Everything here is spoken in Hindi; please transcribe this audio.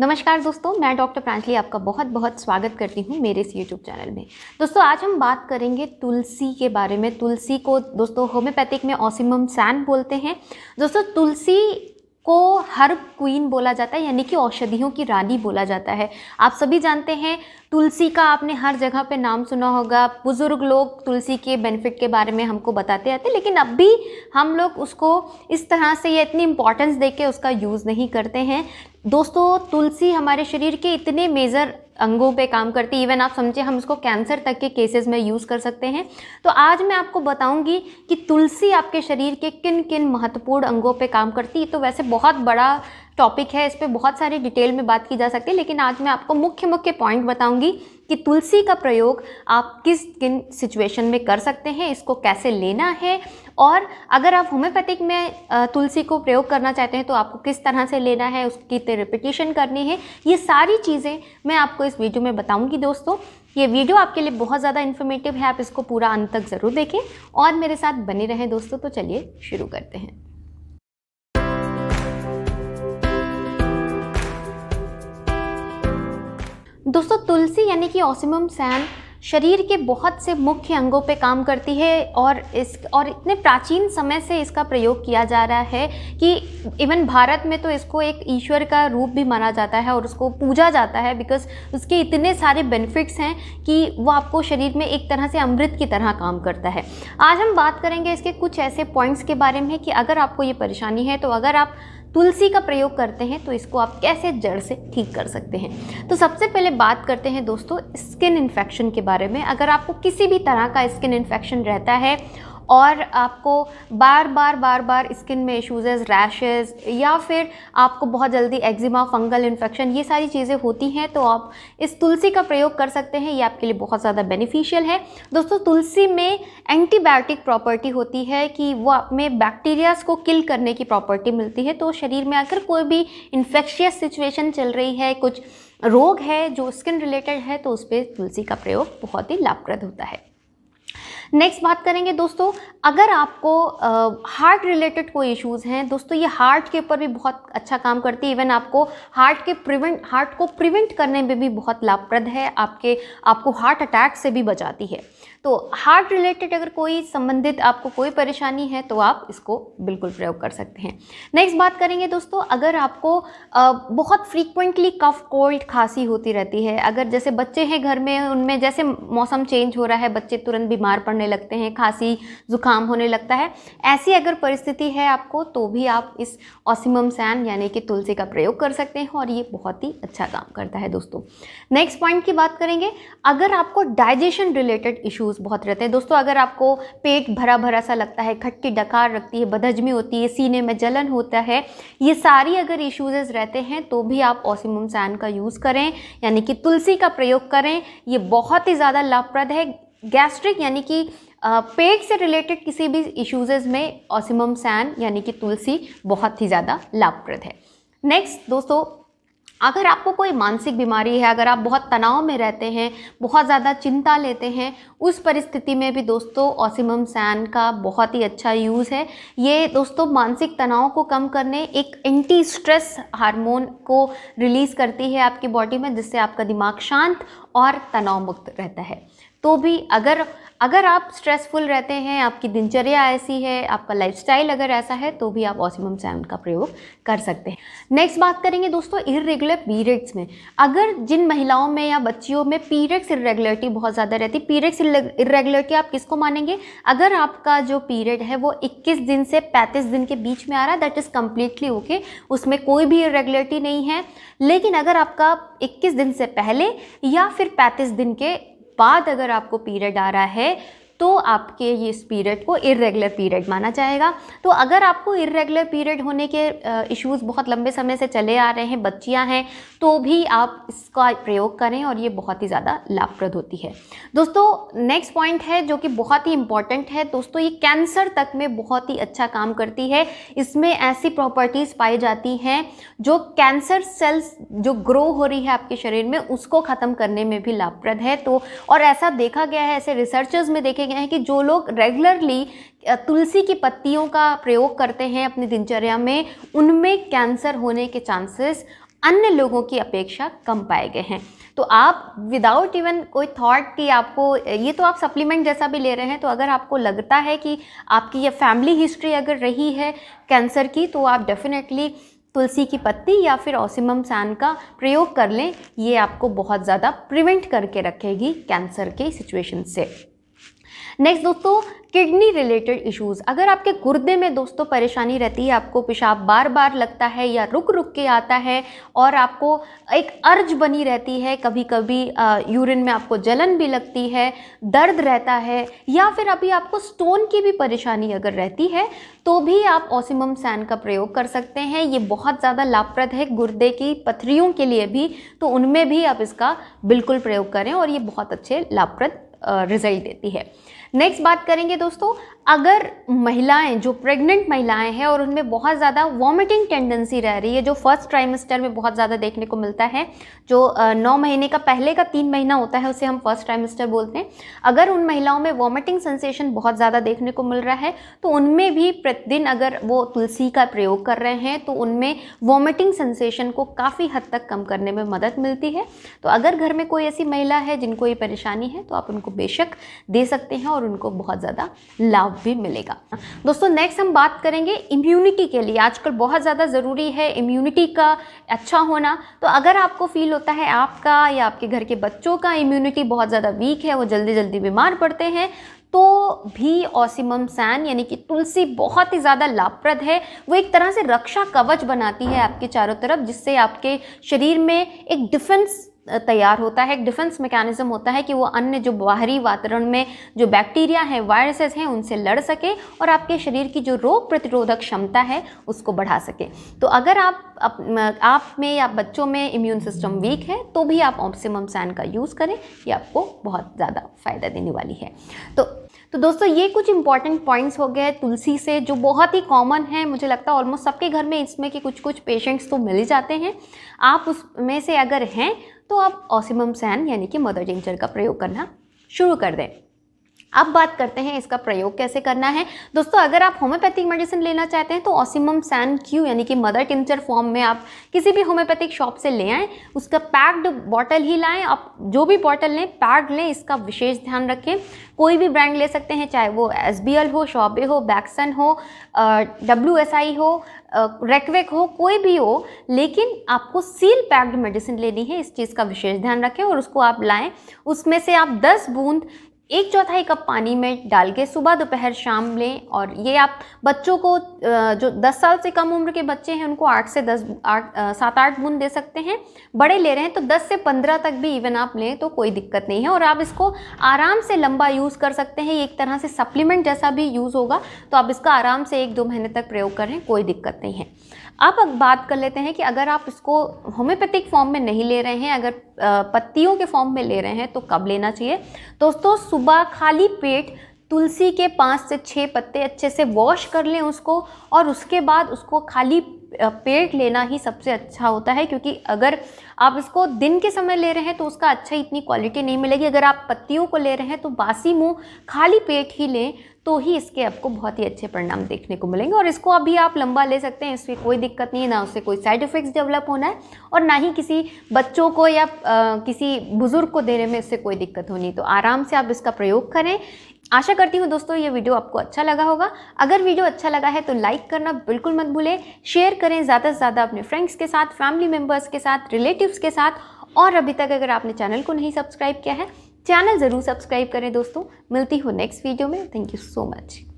नमस्कार दोस्तों मैं डॉक्टर प्रांजलि आपका बहुत बहुत स्वागत करती हूँ मेरे इस यूट्यूब चैनल में दोस्तों आज हम बात करेंगे तुलसी के बारे में तुलसी को दोस्तों होम्योपैथिक में ओसिमम सैन बोलते हैं दोस्तों तुलसी को हर क्वीन बोला जाता है यानी कि औषधियों की रानी बोला जाता है आप सभी जानते हैं तुलसी का आपने हर जगह पे नाम सुना होगा बुज़ुर्ग लोग तुलसी के बेनिफिट के बारे में हमको बताते आते हैं लेकिन अब भी हम लोग उसको इस तरह से ये इतनी इम्पॉर्टेंस दे के उसका यूज़ नहीं करते हैं दोस्तों तुलसी हमारे शरीर के इतने मेजर अंगों पे काम करती है इवन आप समझे हम इसको कैंसर तक के केसेस में यूज़ कर सकते हैं तो आज मैं आपको बताऊंगी कि तुलसी आपके शरीर के किन किन महत्वपूर्ण अंगों पे काम करती है तो वैसे बहुत बड़ा टॉपिक है इस पर बहुत सारी डिटेल में बात की जा सकती है लेकिन आज मैं आपको मुख्य मुख्य पॉइंट बताऊंगी कि तुलसी का प्रयोग आप किस किन सिचुएशन में कर सकते हैं इसको कैसे लेना है और अगर आप होम्योपैथिक में तुलसी को प्रयोग करना चाहते हैं तो आपको किस तरह से लेना है उसकी रिपीटेशन करनी है ये सारी चीज़ें मैं आपको इस वीडियो में बताऊँगी दोस्तों ये वीडियो आपके लिए बहुत ज़्यादा इन्फॉर्मेटिव है आप इसको पूरा अंत तक ज़रूर देखें और मेरे साथ बने रहें दोस्तों तो चलिए शुरू करते हैं दोस्तों तुलसी यानी कि ऑसिमम सैन शरीर के बहुत से मुख्य अंगों पे काम करती है और इस और इतने प्राचीन समय से इसका प्रयोग किया जा रहा है कि इवन भारत में तो इसको एक ईश्वर का रूप भी माना जाता है और उसको पूजा जाता है बिकॉज उसके इतने सारे बेनिफिट्स हैं कि वो आपको शरीर में एक तरह से अमृत की तरह काम करता है आज हम बात करेंगे इसके कुछ ऐसे पॉइंट्स के बारे में कि अगर आपको ये परेशानी है तो अगर आप तुलसी का प्रयोग करते हैं तो इसको आप कैसे जड़ से ठीक कर सकते हैं तो सबसे पहले बात करते हैं दोस्तों स्किन इन्फेक्शन के बारे में अगर आपको किसी भी तरह का स्किन इन्फेक्शन रहता है और आपको बार बार बार बार स्किन में इशूज़ रैशेज़ या फिर आपको बहुत जल्दी एक्जिमा फंगल इन्फेक्शन ये सारी चीज़ें होती हैं तो आप इस तुलसी का प्रयोग कर सकते हैं ये आपके लिए बहुत ज़्यादा बेनिफिशियल है दोस्तों तुलसी में एंटीबायोटिक प्रॉपर्टी होती है कि वो आप में बैक्टीरियाज़ को किल करने की प्रॉपर्टी मिलती है तो शरीर में अगर कोई भी इन्फेक्शियस सिचुएशन चल रही है कुछ रोग है जो स्किन रिलेटेड है तो उस पर तुलसी का प्रयोग बहुत ही लाभप्रद होता है नेक्स्ट बात करेंगे दोस्तों अगर आपको हार्ट रिलेटेड कोई इश्यूज़ हैं दोस्तों ये हार्ट के ऊपर भी बहुत अच्छा काम करती है इवन आपको हार्ट के प्रिवेंट हार्ट को प्रिवेंट करने में भी बहुत लाभप्रद है आपके आपको हार्ट अटैक से भी बचाती है तो हार्ट रिलेटेड अगर कोई संबंधित आपको कोई परेशानी है तो आप इसको बिल्कुल प्रयोग कर सकते हैं नेक्स्ट बात करेंगे दोस्तों अगर आपको आ, बहुत फ्रीक्वेंटली कफ कोल्ड खांसी होती रहती है अगर जैसे बच्चे हैं घर में उनमें जैसे मौसम चेंज हो रहा है बच्चे तुरंत बीमार पड़ बढ़ने लगते हैं खांसी ज़ुकाम होने लगता है ऐसी अगर परिस्थिति है आपको तो भी आप इस ऑसिमम सैन यानी कि तुलसी का प्रयोग कर सकते हैं और ये बहुत ही अच्छा काम करता है दोस्तों नेक्स्ट पॉइंट की बात करेंगे अगर आपको डाइजेशन रिलेटेड इश्यूज़ बहुत रहते हैं दोस्तों अगर आपको पेट भरा भरा सा लगता है खट्टी डकार रखती है बदहजमी होती है सीने में जलन होता है ये सारी अगर इश्यूज़ रहते हैं तो भी आप ऑसिमम सैन का यूज़ करें यानी कि तुलसी का प्रयोग करें ये बहुत ही ज़्यादा लाभप्रद है गैस्ट्रिक यानी कि पेट से रिलेटेड किसी भी इश्यूज़ में ऑसिमम सैन यानी कि तुलसी बहुत ही ज़्यादा लाभप्रद है नेक्स्ट दोस्तों अगर आपको कोई मानसिक बीमारी है अगर आप बहुत तनाव में रहते हैं बहुत ज़्यादा चिंता लेते हैं उस परिस्थिति में भी दोस्तों ऑसिमम सैन का बहुत ही अच्छा यूज़ है ये दोस्तों मानसिक तनाव को कम करने एक एंटी स्ट्रेस हार्मोन को रिलीज़ करती है आपकी बॉडी में जिससे आपका दिमाग शांत और तनाव मुक्त रहता है तो भी अगर अगर आप स्ट्रेसफुल रहते हैं आपकी दिनचर्या ऐसी है आपका लाइफस्टाइल अगर ऐसा है तो भी आप ऑसिमम सैंड का प्रयोग कर सकते हैं नेक्स्ट बात करेंगे दोस्तों इरेगुलर पीरियड्स में अगर जिन महिलाओं में या बच्चियों में पीरियड्स इरेगुलरिटी बहुत ज़्यादा रहती है पीरियड्स इरेगुलरिटी आप किसको मानेंगे अगर आपका जो पीरियड है वो इक्कीस दिन से पैंतीस दिन के बीच में आ रहा है दैट इज़ कम्प्लीटली ओके उसमें कोई भी इरेगुलरिटी नहीं है लेकिन अगर आपका इक्कीस दिन से पहले या फिर पैंतीस दिन के बाद अगर आपको पीरियड आ रहा है तो आपके ये पीरियड को इरेगुलर पीरियड माना जाएगा तो अगर आपको इरेगुलर पीरियड होने के इश्यूज़ बहुत लंबे समय से चले आ रहे हैं बच्चियां हैं तो भी आप इसका प्रयोग करें और ये बहुत ही ज़्यादा लाभप्रद होती है दोस्तों नेक्स्ट पॉइंट है जो कि बहुत ही इंपॉर्टेंट है दोस्तों ये कैंसर तक में बहुत ही अच्छा काम करती है इसमें ऐसी प्रॉपर्टीज़ पाई जाती हैं जो कैंसर सेल्स जो ग्रो हो रही है आपके शरीर में उसको ख़त्म करने में भी लाभप्रद है तो और ऐसा देखा गया है ऐसे रिसर्चर्स में देखे गए हैं कि जो लोग रेगुलरली तुलसी की पत्तियों का प्रयोग करते हैं अपनी दिनचर्या में उनमें कैंसर होने के चांसेस अन्य लोगों की अपेक्षा कम पाए गए हैं तो आप विदाउट इवन कोई थॉट कि आपको ये तो आप सप्लीमेंट जैसा भी ले रहे हैं तो अगर आपको लगता है कि आपकी ये फैमिली हिस्ट्री अगर रही है कैंसर की तो आप डेफिनेटली तुलसी की पत्ती या फिर ओसिमम सैन का प्रयोग कर लें ये आपको बहुत ज़्यादा प्रिवेंट करके रखेगी कैंसर के सिचुएशन से नेक्स्ट दोस्तों किडनी रिलेटेड इश्यूज़ अगर आपके गुर्दे में दोस्तों परेशानी रहती है आपको पेशाब बार बार लगता है या रुक रुक के आता है और आपको एक अर्ज बनी रहती है कभी कभी यूरिन में आपको जलन भी लगती है दर्द रहता है या फिर अभी आपको स्टोन की भी परेशानी अगर रहती है तो भी आप ओसिमम सैन का प्रयोग कर सकते हैं ये बहुत ज़्यादा लाभप्रद है गुर्दे की पथरियों के लिए भी तो उनमें भी आप इसका बिल्कुल प्रयोग करें और ये बहुत अच्छे लाभप्रद रिजल्ट देती है नेक्स्ट बात करेंगे दोस्तों अगर महिलाएं जो प्रेग्नेंट महिलाएं हैं और उनमें बहुत ज़्यादा वॉमिटिंग टेंडेंसी रह रही है जो फर्स्ट ट्राइमेस्टर में बहुत ज़्यादा देखने को मिलता है जो नौ महीने का पहले का तीन महीना होता है उसे हम फर्स्ट ट्राइमेस्टर बोलते हैं अगर उन महिलाओं में वॉमिटिंग सेंसेशन बहुत ज़्यादा देखने को मिल रहा है तो उनमें भी प्रतिदिन अगर वो तुलसी का प्रयोग कर रहे हैं तो उनमें वॉमिटिंग सेंसेशन को काफ़ी हद तक कम करने में मदद मिलती है तो अगर घर में कोई ऐसी महिला है जिनको ये परेशानी है तो आप उनको बेशक दे सकते हैं और उनको बहुत ज़्यादा लाभ भी मिलेगा दोस्तों नेक्स्ट हम बात करेंगे इम्यूनिटी के लिए आजकल बहुत ज़्यादा ज़रूरी है इम्यूनिटी का अच्छा होना तो अगर आपको फील होता है आपका या आपके घर के बच्चों का इम्यूनिटी बहुत ज़्यादा वीक है वो जल्दी जल्दी बीमार पड़ते हैं तो भी ओसिमम सैन यानी कि तुलसी बहुत ही ज़्यादा लाभप्रद है वो एक तरह से रक्षा कवच बनाती है आपके चारों तरफ जिससे आपके शरीर में एक डिफेंस तैयार होता है एक डिफेंस मैकेनिज्म होता है कि वो अन्य जो बाहरी वातावरण में जो बैक्टीरिया हैं वायरसेस हैं उनसे लड़ सके और आपके शरीर की जो रोग प्रतिरोधक क्षमता है उसको बढ़ा सके तो अगर आप अप, आप में या बच्चों में इम्यून सिस्टम वीक है तो भी आप ऑप्सिमम सैन का यूज़ करें ये आपको बहुत ज़्यादा फ़ायदा देने वाली है तो तो दोस्तों ये कुछ इंपॉर्टेंट पॉइंट्स हो गए तुलसी से जो बहुत ही कॉमन है मुझे लगता है ऑलमोस्ट सबके घर में इसमें के कुछ कुछ पेशेंट्स तो मिल जाते हैं आप उसमें से अगर हैं तो आप ऑसिमम सैन यानी कि मदर जिंजर का प्रयोग करना शुरू कर दें अब बात करते हैं इसका प्रयोग कैसे करना है दोस्तों अगर आप होम्योपैथिक मेडिसिन लेना चाहते हैं तो ऑसिमम सैन क्यू यानी कि मदर टिंचर फॉर्म में आप किसी भी होम्योपैथिक शॉप से ले आएँ उसका पैक्ड बॉटल ही लाएँ आप जो भी बॉटल लें पैक्ड लें इसका विशेष ध्यान रखें कोई भी ब्रांड ले सकते हैं चाहे वो एस हो शॉबे हो बैक्सन हो डब्ल्यू हो रेकवेक हो कोई भी हो लेकिन आपको सील पैक्ड मेडिसिन लेनी है इस चीज़ का विशेष ध्यान रखें और उसको आप लाएं उसमें से आप 10 बूंद एक चौथाई कप पानी में डाल के सुबह दोपहर शाम लें और ये आप बच्चों को जो 10 साल से कम उम्र के बच्चे हैं उनको 8 से 10 आठ सात आठ बूंद दे सकते हैं बड़े ले रहे हैं तो 10 से 15 तक भी इवन आप लें तो कोई दिक्कत नहीं है और आप इसको आराम से लंबा यूज़ कर सकते हैं एक तरह से सप्लीमेंट जैसा भी यूज़ होगा तो आप इसका आराम से एक दो महीने तक प्रयोग करें कोई दिक्कत नहीं है अब बात कर लेते हैं कि अगर आप इसको होम्योपैथिक फॉर्म में नहीं ले रहे हैं अगर पत्तियों के फॉर्म में ले रहे हैं तो कब लेना चाहिए दोस्तों सुबह खाली पेट तुलसी के पाँच से छः पत्ते अच्छे से वॉश कर लें उसको और उसके बाद उसको खाली पेट लेना ही सबसे अच्छा होता है क्योंकि अगर आप इसको दिन के समय ले रहे हैं तो उसका अच्छा इतनी क्वालिटी नहीं मिलेगी अगर आप पत्तियों को ले रहे हैं तो बासी मुंह खाली पेट ही लें तो ही इसके आपको बहुत ही अच्छे परिणाम देखने को मिलेंगे और इसको अभी आप लंबा ले सकते हैं इसमें कोई दिक्कत नहीं है ना उससे कोई साइड इफ़ेक्ट्स डेवलप होना है और ना ही किसी बच्चों को या आ, किसी बुज़ुर्ग को देने में इससे कोई दिक्कत होनी तो आराम से आप इसका प्रयोग करें आशा करती हूँ दोस्तों ये वीडियो आपको अच्छा लगा होगा अगर वीडियो अच्छा लगा है तो लाइक करना बिल्कुल मत भूलें शेयर करें ज़्यादा से ज़्यादा अपने फ्रेंड्स के साथ फैमिली मेम्बर्स के साथ रिलेटिव्स के साथ और अभी तक अगर आपने चैनल को नहीं सब्सक्राइब किया है चैनल ज़रूर सब्सक्राइब करें दोस्तों मिलती हूँ नेक्स्ट वीडियो में थैंक यू सो मच